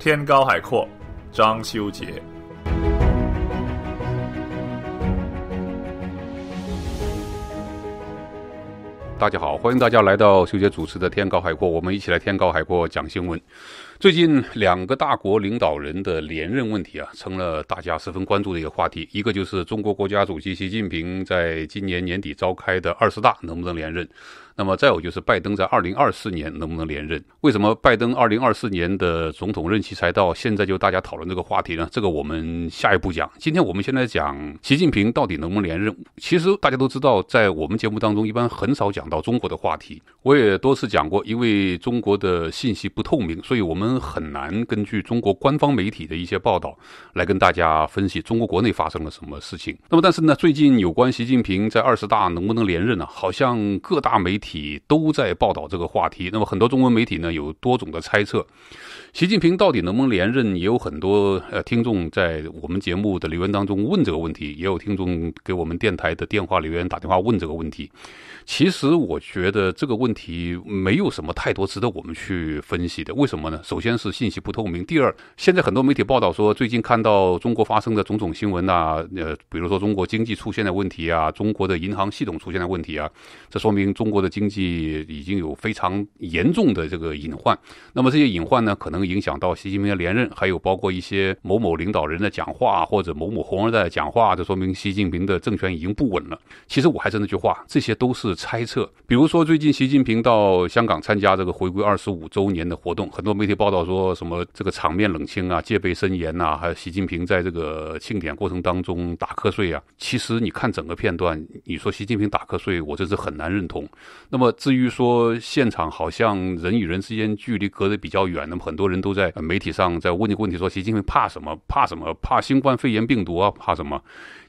天高海阔，张修杰。大家好，欢迎大家来到修杰主持的《天高海阔》，我们一起来《天高海阔》讲新闻。最近，两个大国领导人的连任问题啊，成了大家十分关注的一个话题。一个就是中国国家主席习近平，在今年年底召开的二十大能不能连任？那么再有就是拜登在二零二四年能不能连任？为什么拜登二零二四年的总统任期才到，现在就大家讨论这个话题呢？这个我们下一步讲。今天我们先来讲习近平到底能不能连任？其实大家都知道，在我们节目当中一般很少讲到中国的话题。我也多次讲过，因为中国的信息不透明，所以我们很难根据中国官方媒体的一些报道来跟大家分析中国国内发生了什么事情。那么但是呢，最近有关习近平在二十大能不能连任呢？好像各大媒体体都在报道这个话题，那么很多中文媒体呢有多种的猜测，习近平到底能不能连任？也有很多呃听众在我们节目的留言当中问这个问题，也有听众给我们电台的电话留言打电话问这个问题。其实我觉得这个问题没有什么太多值得我们去分析的，为什么呢？首先是信息不透明，第二，现在很多媒体报道说最近看到中国发生的种种新闻啊，呃，比如说中国经济出现的问题啊，中国的银行系统出现的问题啊，这说明中国的经经济已经有非常严重的这个隐患，那么这些隐患呢，可能影响到习近平的连任，还有包括一些某某领导人的讲话或者某某红二代讲话，这说明习近平的政权已经不稳了。其实我还是那句话，这些都是猜测。比如说最近习近平到香港参加这个回归二十五周年的活动，很多媒体报道说什么这个场面冷清啊，戒备森严呐，还有习近平在这个庆典过程当中打瞌睡啊。其实你看整个片段，你说习近平打瞌睡，我真是很难认同。那么至于说现场好像人与人之间距离隔得比较远，那么很多人都在媒体上在问这个问题：说习近平怕什么？怕什么？怕新冠肺炎病毒啊？怕什么？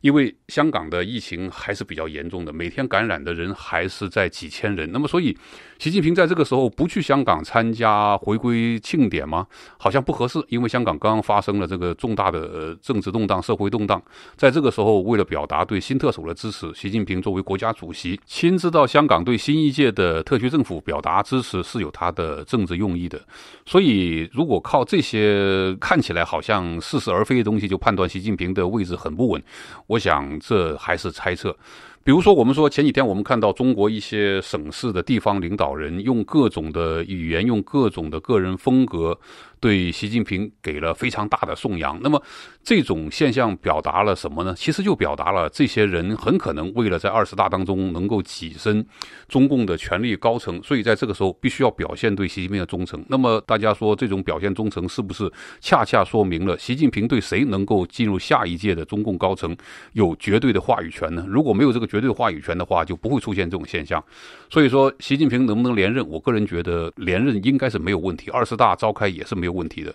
因为香港的疫情还是比较严重的，每天感染的人还是在几千人。那么所以。习近平在这个时候不去香港参加回归庆典吗？好像不合适，因为香港刚刚发生了这个重大的政治动荡、社会动荡。在这个时候，为了表达对新特首的支持，习近平作为国家主席亲自到香港，对新一届的特区政府表达支持，是有他的政治用意的。所以，如果靠这些看起来好像似是而非的东西就判断习近平的位置很不稳，我想这还是猜测。比如说，我们说前几天我们看到中国一些省市的地方领导人用各种的语言，用各种的个人风格。对习近平给了非常大的颂扬，那么这种现象表达了什么呢？其实就表达了这些人很可能为了在二十大当中能够跻身中共的权力高层，所以在这个时候必须要表现对习近平的忠诚。那么大家说这种表现忠诚是不是恰恰说明了习近平对谁能够进入下一届的中共高层有绝对的话语权呢？如果没有这个绝对话语权的话，就不会出现这种现象。所以说，习近平能不能连任，我个人觉得连任应该是没有问题。二十大召开也是没有。问题的，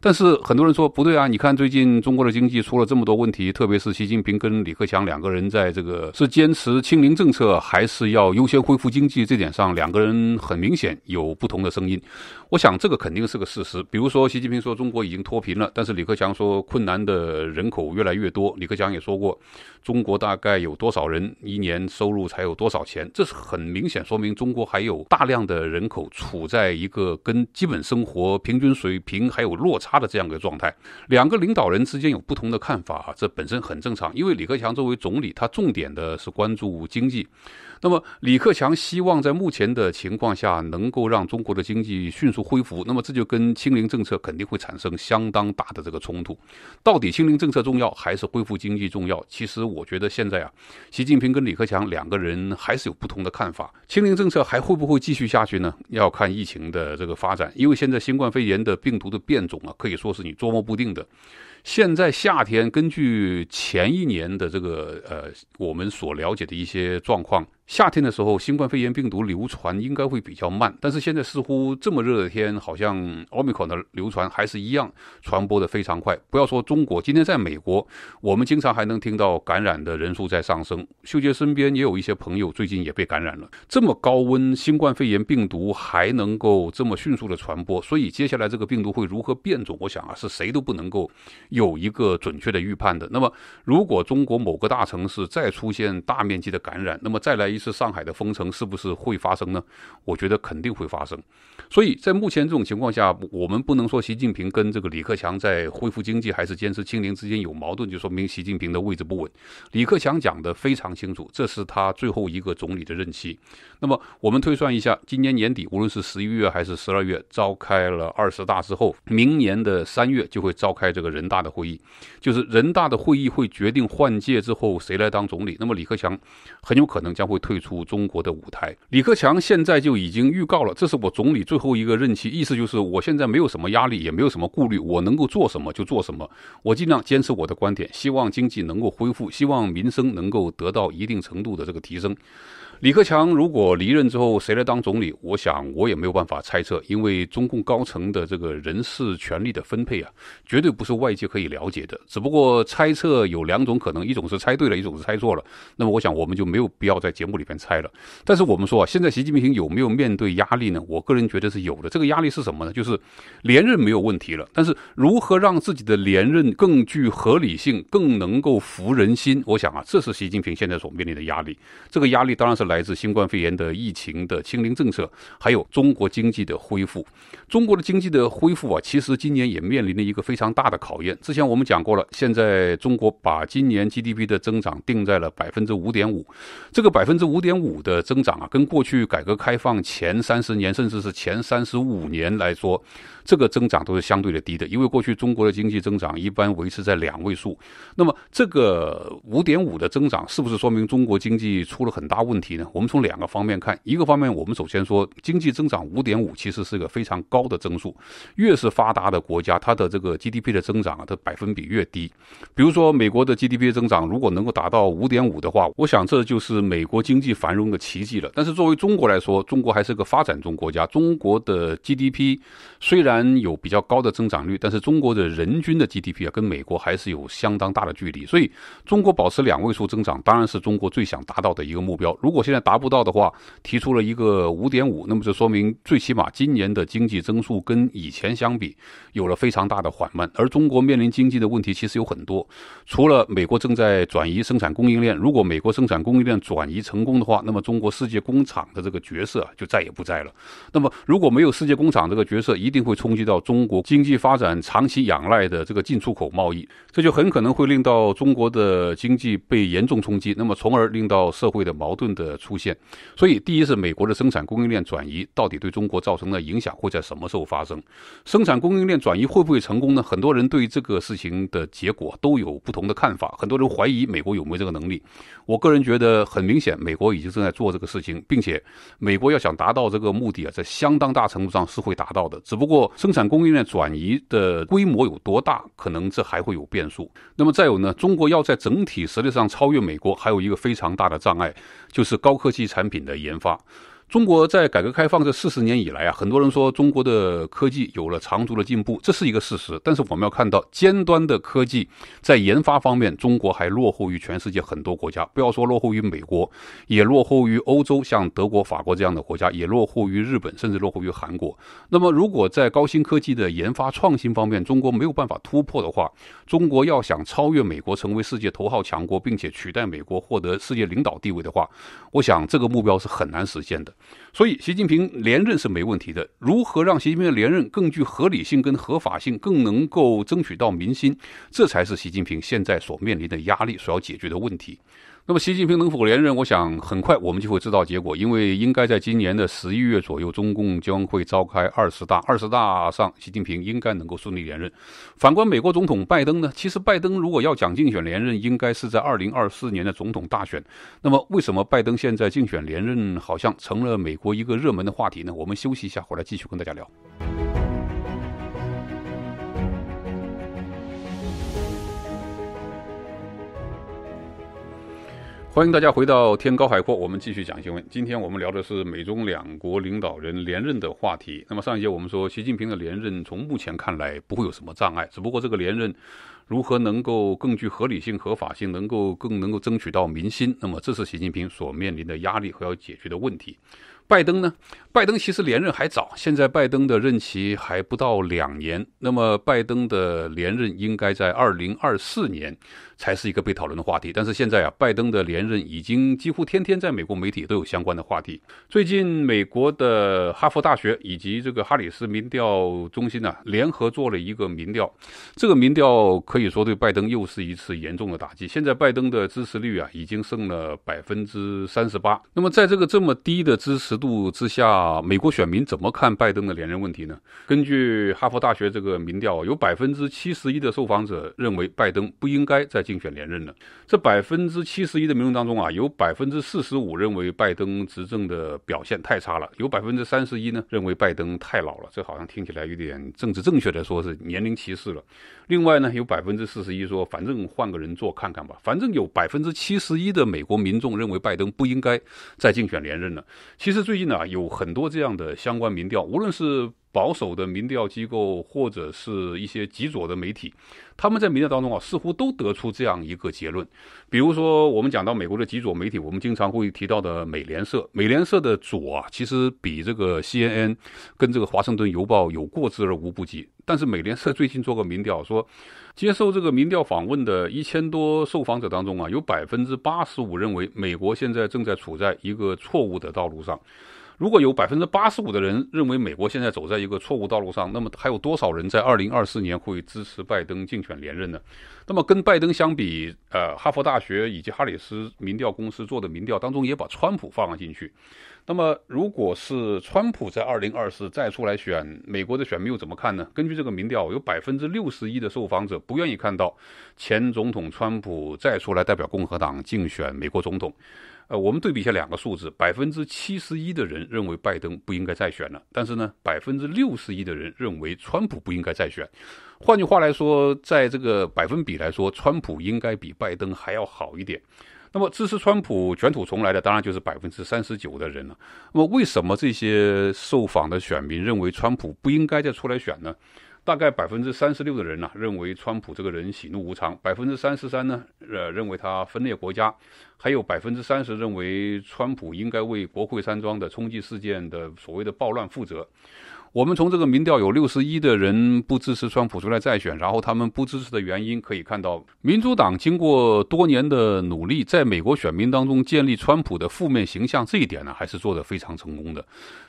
但是很多人说不对啊！你看最近中国的经济出了这么多问题，特别是习近平跟李克强两个人在这个是坚持“清零”政策，还是要优先恢复经济这点上，两个人很明显有不同的声音。我想这个肯定是个事实。比如说，习近平说中国已经脱贫了，但是李克强说困难的人口越来越多。李克强也说过，中国大概有多少人一年收入才有多少钱？这是很明显说明中国还有大量的人口处在一个跟基本生活平均水。水平还有落差的这样一个状态，两个领导人之间有不同的看法，啊，这本身很正常。因为李克强作为总理，他重点的是关注经济。那么，李克强希望在目前的情况下能够让中国的经济迅速恢复。那么，这就跟清零政策肯定会产生相当大的这个冲突。到底清零政策重要还是恢复经济重要？其实，我觉得现在啊，习近平跟李克强两个人还是有不同的看法。清零政策还会不会继续下去呢？要看疫情的这个发展，因为现在新冠肺炎的病毒的变种啊，可以说是你捉摸不定的。现在夏天，根据前一年的这个呃，我们所了解的一些状况。夏天的时候，新冠肺炎病毒流传应该会比较慢，但是现在似乎这么热的天，好像奥密克戎的流传还是一样，传播的非常快。不要说中国，今天在美国，我们经常还能听到感染的人数在上升。秀杰身边也有一些朋友最近也被感染了。这么高温，新冠肺炎病毒还能够这么迅速的传播，所以接下来这个病毒会如何变种，我想啊，是谁都不能够有一个准确的预判的。那么，如果中国某个大城市再出现大面积的感染，那么再来。一次上海的封城是不是会发生呢？我觉得肯定会发生。所以在目前这种情况下，我们不能说习近平跟这个李克强在恢复经济还是坚持清零之间有矛盾，就说明习近平的位置不稳。李克强讲的非常清楚，这是他最后一个总理的任期。那么我们推算一下，今年年底，无论是十一月还是十二月，召开了二十大之后，明年的三月就会召开这个人大的会议，就是人大的会议会决定换届之后谁来当总理。那么李克强很有可能将会。退出中国的舞台。李克强现在就已经预告了，这是我总理最后一个任期，意思就是我现在没有什么压力，也没有什么顾虑，我能够做什么就做什么，我尽量坚持我的观点，希望经济能够恢复，希望民生能够得到一定程度的这个提升。李克强如果离任之后，谁来当总理？我想我也没有办法猜测，因为中共高层的这个人事权力的分配啊，绝对不是外界可以了解的。只不过猜测有两种可能，一种是猜对了，一种是猜错了。那么我想我们就没有必要在节目里边猜了。但是我们说，啊，现在习近平有没有面对压力呢？我个人觉得是有的。这个压力是什么呢？就是连任没有问题了，但是如何让自己的连任更具合理性，更能够服人心？我想啊，这是习近平现在所面临的压力。这个压力当然是。来自新冠肺炎的疫情的清零政策，还有中国经济的恢复。中国的经济的恢复啊，其实今年也面临了一个非常大的考验。之前我们讲过了，现在中国把今年 GDP 的增长定在了百分之五点五。这个百分之五点五的增长啊，跟过去改革开放前三十年，甚至是前三十五年来说。这个增长都是相对的低的，因为过去中国的经济增长一般维持在两位数。那么，这个五点五的增长是不是说明中国经济出了很大问题呢？我们从两个方面看，一个方面我们首先说，经济增长五点五其实是个非常高的增速。越是发达的国家，它的这个 GDP 的增长啊，它百分比越低。比如说，美国的 GDP 增长如果能够达到五点五的话，我想这就是美国经济繁荣的奇迹了。但是，作为中国来说，中国还是个发展中国家，中国的 GDP 虽然然有比较高的增长率，但是中国的人均的 GDP 啊，跟美国还是有相当大的距离。所以，中国保持两位数增长，当然是中国最想达到的一个目标。如果现在达不到的话，提出了一个五点五，那么就说明最起码今年的经济增速跟以前相比有了非常大的缓慢。而中国面临经济的问题其实有很多，除了美国正在转移生产供应链，如果美国生产供应链转移成功的话，那么中国世界工厂的这个角色就再也不在了。那么，如果没有世界工厂这个角色，一定会出。冲击到中国经济发展长期仰赖的这个进出口贸易，这就很可能会令到中国的经济被严重冲击，那么从而令到社会的矛盾的出现。所以，第一是美国的生产供应链转移到底对中国造成的影响，会在什么时候发生？生产供应链转移会不会成功呢？很多人对这个事情的结果都有不同的看法，很多人怀疑美国有没有这个能力。我个人觉得，很明显，美国已经正在做这个事情，并且美国要想达到这个目的啊，在相当大程度上是会达到的，只不过。生产供应链转移的规模有多大？可能这还会有变数。那么再有呢？中国要在整体实力上超越美国，还有一个非常大的障碍，就是高科技产品的研发。中国在改革开放这四十年以来啊，很多人说中国的科技有了长足的进步，这是一个事实。但是我们要看到，尖端的科技在研发方面，中国还落后于全世界很多国家。不要说落后于美国，也落后于欧洲，像德国、法国这样的国家，也落后于日本，甚至落后于韩国。那么，如果在高新科技的研发创新方面，中国没有办法突破的话，中国要想超越美国，成为世界头号强国，并且取代美国获得世界领导地位的话，我想这个目标是很难实现的。所以，习近平连任是没问题的。如何让习近平的连任更具合理性跟合法性，更能够争取到民心，这才是习近平现在所面临的压力，所要解决的问题。那么习近平能否连任？我想很快我们就会知道结果，因为应该在今年的十一月左右，中共将会召开二十大，二十大上习近平应该能够顺利连任。反观美国总统拜登呢？其实拜登如果要讲竞选连任，应该是在二零二四年的总统大选。那么为什么拜登现在竞选连任好像成了美国一个热门的话题呢？我们休息一下，回来继续跟大家聊。欢迎大家回到天高海阔，我们继续讲新闻。今天我们聊的是美中两国领导人连任的话题。那么上一节我们说，习近平的连任从目前看来不会有什么障碍，只不过这个连任如何能够更具合理性、合法性，能够更能够争取到民心，那么这是习近平所面临的压力和要解决的问题。拜登呢？拜登其实连任还早，现在拜登的任期还不到两年，那么拜登的连任应该在二零二四年才是一个被讨论的话题。但是现在啊，拜登的连任已经几乎天天在美国媒体都有相关的话题。最近，美国的哈佛大学以及这个哈里斯民调中心呢，联合做了一个民调，这个民调可以说对拜登又是一次严重的打击。现在拜登的支持率啊，已经剩了百分之三十八。那么在这个这么低的支持度之下，啊，美国选民怎么看拜登的连任问题呢？根据哈佛大学这个民调，有百分之七十一的受访者认为拜登不应该再竞选连任了。这百分之七十一的民众当中啊，有百分之四十五认为拜登执政的表现太差了，有百分之三十一呢认为拜登太老了。这好像听起来有点政治正确的，说是年龄歧视了。另外呢，有百分之四十一说反正换个人做看看吧。反正有百分之七十一的美国民众认为拜登不应该再竞选连任了。其实最近啊，有很多这样的相关民调，无论是保守的民调机构，或者是一些极左的媒体，他们在民调当中啊，似乎都得出这样一个结论。比如说，我们讲到美国的极左媒体，我们经常会提到的美联社，美联社的左啊，其实比这个 CNN 跟这个华盛顿邮报有过之而无不及。但是，美联社最近做过民调，说接受这个民调访问的一千多受访者当中啊，有百分之八十五认为美国现在正在处在一个错误的道路上。如果有百分之八十五的人认为美国现在走在一个错误道路上，那么还有多少人在二零二四年会支持拜登竞选连任呢？那么跟拜登相比，呃，哈佛大学以及哈里斯民调公司做的民调当中也把川普放了进去。那么，如果是川普在二零二四再出来选美国的选民又怎么看呢？根据这个民调，有百分之六十一的受访者不愿意看到前总统川普再出来代表共和党竞选美国总统。呃，我们对比一下两个数字：百分之七十一的人认为拜登不应该再选了，但是呢，百分之六十一的人认为川普不应该再选。换句话来说，在这个百分比来说，川普应该比拜登还要好一点。那么支持川普卷土重来的当然就是百分之三十九的人了。那么为什么这些受访的选民认为川普不应该再出来选呢？大概百分之三十六的人呢认为川普这个人喜怒无常，百分之三十三呢，呃认为他分裂国家，还有百分之三十认为川普应该为国会山庄的冲击事件的所谓的暴乱负责。我们从这个民调有六十一的人不支持川普出来再选，然后他们不支持的原因可以看到，民主党经过多年的努力，在美国选民当中建立川普的负面形象，这一点呢还是做得非常成功的。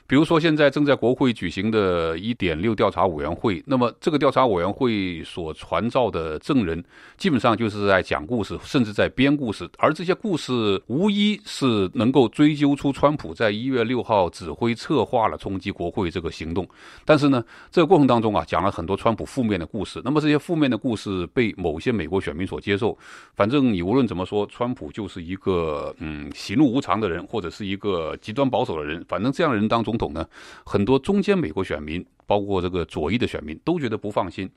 比如说现在正在国会举行的一点六调查委员会，那么这个调查委员会所传召的证人，基本上就是在讲故事，甚至在编故事，而这些故事无一是能够追究出川普在一月六号指挥策划了冲击国会这个行动。但是呢，这个过程当中啊，讲了很多川普负面的故事。那么这些负面的故事被某些美国选民所接受。反正你无论怎么说，川普就是一个嗯喜怒无常的人，或者是一个极端保守的人。反正这样人当总统呢，很多中间美国选民，包括这个左翼的选民，都觉得不放心。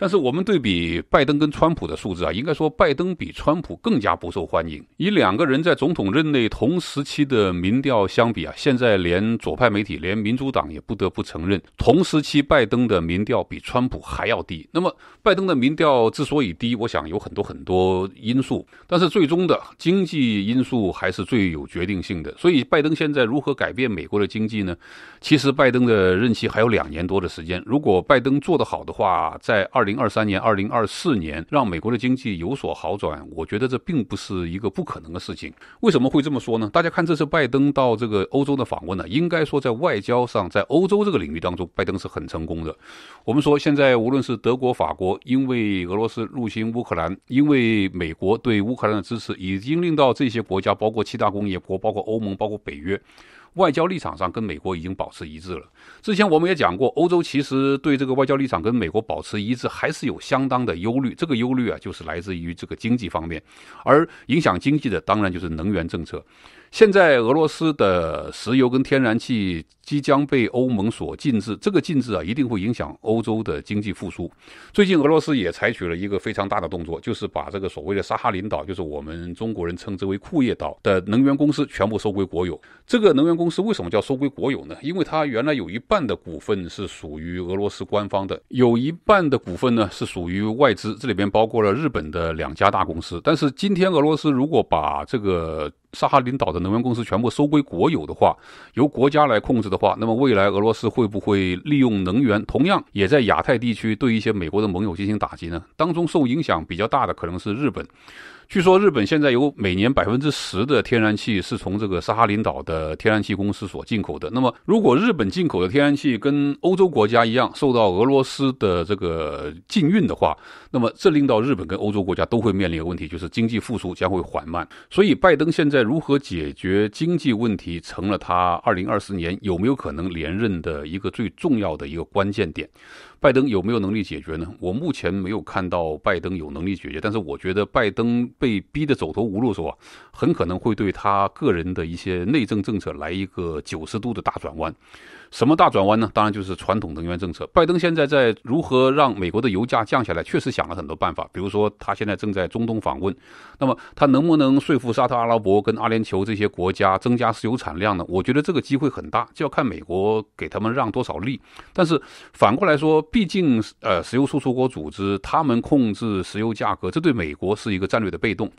但是我们对比拜登跟川普的数字啊，应该说拜登比川普更加不受欢迎。以两个人在总统任内同时期的民调相比啊，现在连左派媒体、连民主党也不得不承认，同时期拜登的民调比川普还要低。那么拜登的民调之所以低，我想有很多很多因素，但是最终的经济因素还是最有决定性的。所以拜登现在如何改变美国的经济呢？其实拜登的任期还有两年多的时间，如果拜登做得好的话，在二零零二三年、二零二四年，让美国的经济有所好转，我觉得这并不是一个不可能的事情。为什么会这么说呢？大家看这次拜登到这个欧洲的访问呢，应该说在外交上，在欧洲这个领域当中，拜登是很成功的。我们说现在无论是德国、法国，因为俄罗斯入侵乌克兰，因为美国对乌克兰的支持，已经令到这些国家，包括七大工业国、包括欧盟、包括北约。外交立场上跟美国已经保持一致了。之前我们也讲过，欧洲其实对这个外交立场跟美国保持一致，还是有相当的忧虑。这个忧虑啊，就是来自于这个经济方面，而影响经济的当然就是能源政策。现在俄罗斯的石油跟天然气即将被欧盟所禁制，这个禁制啊，一定会影响欧洲的经济复苏。最近俄罗斯也采取了一个非常大的动作，就是把这个所谓的沙哈林岛，就是我们中国人称之为库页岛的能源公司全部收归国有。这个能源公司为什么叫收归国有呢？因为它原来有一半的股份是属于俄罗斯官方的，有一半的股份呢是属于外资，这里边包括了日本的两家大公司。但是今天俄罗斯如果把这个。萨哈林岛的能源公司全部收归国有的话，由国家来控制的话，那么未来俄罗斯会不会利用能源，同样也在亚太地区对一些美国的盟友进行打击呢？当中受影响比较大的可能是日本。据说日本现在有每年百分之十的天然气是从这个萨哈林岛的天然气公司所进口的。那么如果日本进口的天然气跟欧洲国家一样受到俄罗斯的这个禁运的话，那么这令到日本跟欧洲国家都会面临一个问题，就是经济复苏将会缓慢。所以拜登现在。如何解决经济问题，成了他二零二四年有没有可能连任的一个最重要的一个关键点。拜登有没有能力解决呢？我目前没有看到拜登有能力解决，但是我觉得拜登被逼得走投无路的时候啊，很可能会对他个人的一些内政政策来一个九十度的大转弯。什么大转弯呢？当然就是传统能源政策。拜登现在在如何让美国的油价降下来，确实想了很多办法，比如说他现在正在中东访问，那么他能不能说服沙特阿拉伯跟阿联酋这些国家增加石油产量呢？我觉得这个机会很大，就要看美国给他们让多少利。但是反过来说。毕竟，呃，石油输出国组织他们控制石油价格，这对美国是一个战略的被动。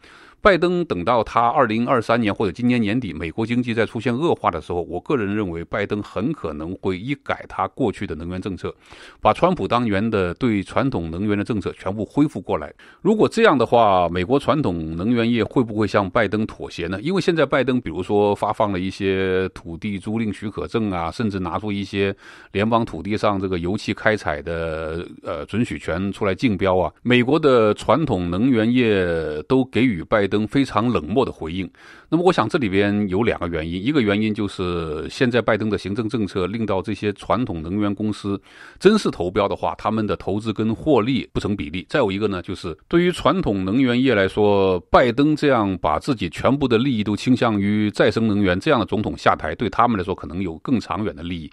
拜登等到他二零二三年或者今年年底，美国经济在出现恶化的时候，我个人认为，拜登很可能会一改他过去的能源政策，把川普当年的对传统能源的政策全部恢复过来。如果这样的话，美国传统能源业会不会向拜登妥协呢？因为现在拜登，比如说发放了一些土地租赁许可证啊，甚至拿出一些联邦土地上这个油气开采。的呃准许权出来竞标啊，美国的传统能源业都给予拜登非常冷漠的回应。那么，我想这里边有两个原因，一个原因就是现在拜登的行政政策令到这些传统能源公司，真是投标的话，他们的投资跟获利不成比例。再有一个呢，就是对于传统能源业来说，拜登这样把自己全部的利益都倾向于再生能源这样的总统下台，对他们来说可能有更长远的利益。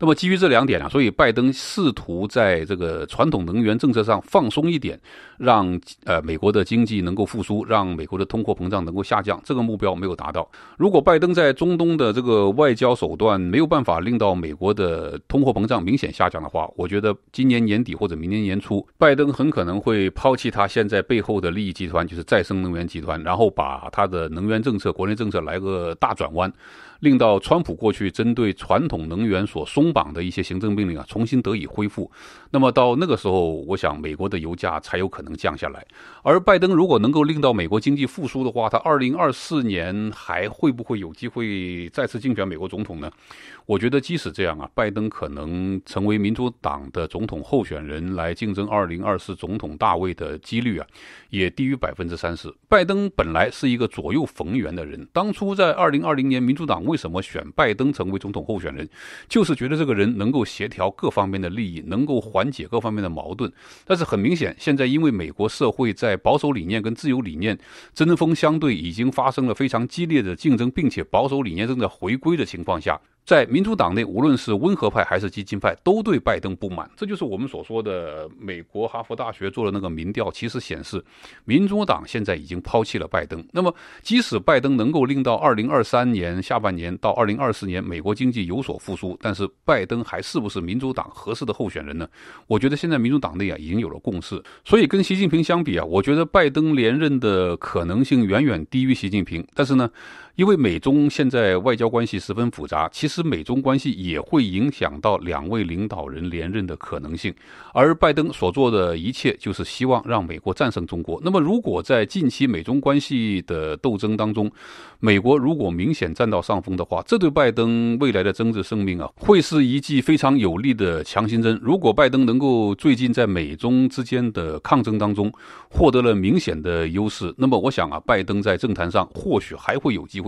那么，基于这两点啊，所以拜登试图。在这个传统能源政策上放松一点，让呃美国的经济能够复苏，让美国的通货膨胀能够下降，这个目标没有达到。如果拜登在中东的这个外交手段没有办法令到美国的通货膨胀明显下降的话，我觉得今年年底或者明年年初，拜登很可能会抛弃他现在背后的利益集团，就是再生能源集团，然后把他的能源政策、国内政策来个大转弯。令到川普过去针对传统能源所松绑的一些行政命令啊，重新得以恢复。那么到那个时候，我想美国的油价才有可能降下来。而拜登如果能够令到美国经济复苏的话，他二零二四年还会不会有机会再次竞选美国总统呢？我觉得即使这样啊，拜登可能成为民主党的总统候选人来竞争二零二四总统大位的几率啊，也低于百分之三十。拜登本来是一个左右逢源的人，当初在二零二零年民主党为什么选拜登成为总统候选人，就是觉得这个人能够协调各方面的利益，能够缓解各方面的矛盾，但是很明显，现在因为美国社会在保守理念跟自由理念针锋相对，已经发生了非常激烈的竞争，并且保守理念正在回归的情况下。在民主党内，无论是温和派还是激进派，都对拜登不满。这就是我们所说的美国哈佛大学做的那个民调，其实显示，民主党现在已经抛弃了拜登。那么，即使拜登能够令到二零二三年下半年到二零二四年美国经济有所复苏，但是拜登还是不是民主党合适的候选人呢？我觉得现在民主党内啊已经有了共识。所以跟习近平相比啊，我觉得拜登连任的可能性远远低于习近平。但是呢？因为美中现在外交关系十分复杂，其实美中关系也会影响到两位领导人连任的可能性。而拜登所做的一切，就是希望让美国战胜中国。那么，如果在近期美中关系的斗争当中，美国如果明显占到上风的话，这对拜登未来的政治生命啊，会是一剂非常有力的强心针。如果拜登能够最近在美中之间的抗争当中获得了明显的优势，那么我想啊，拜登在政坛上或许还会有机会。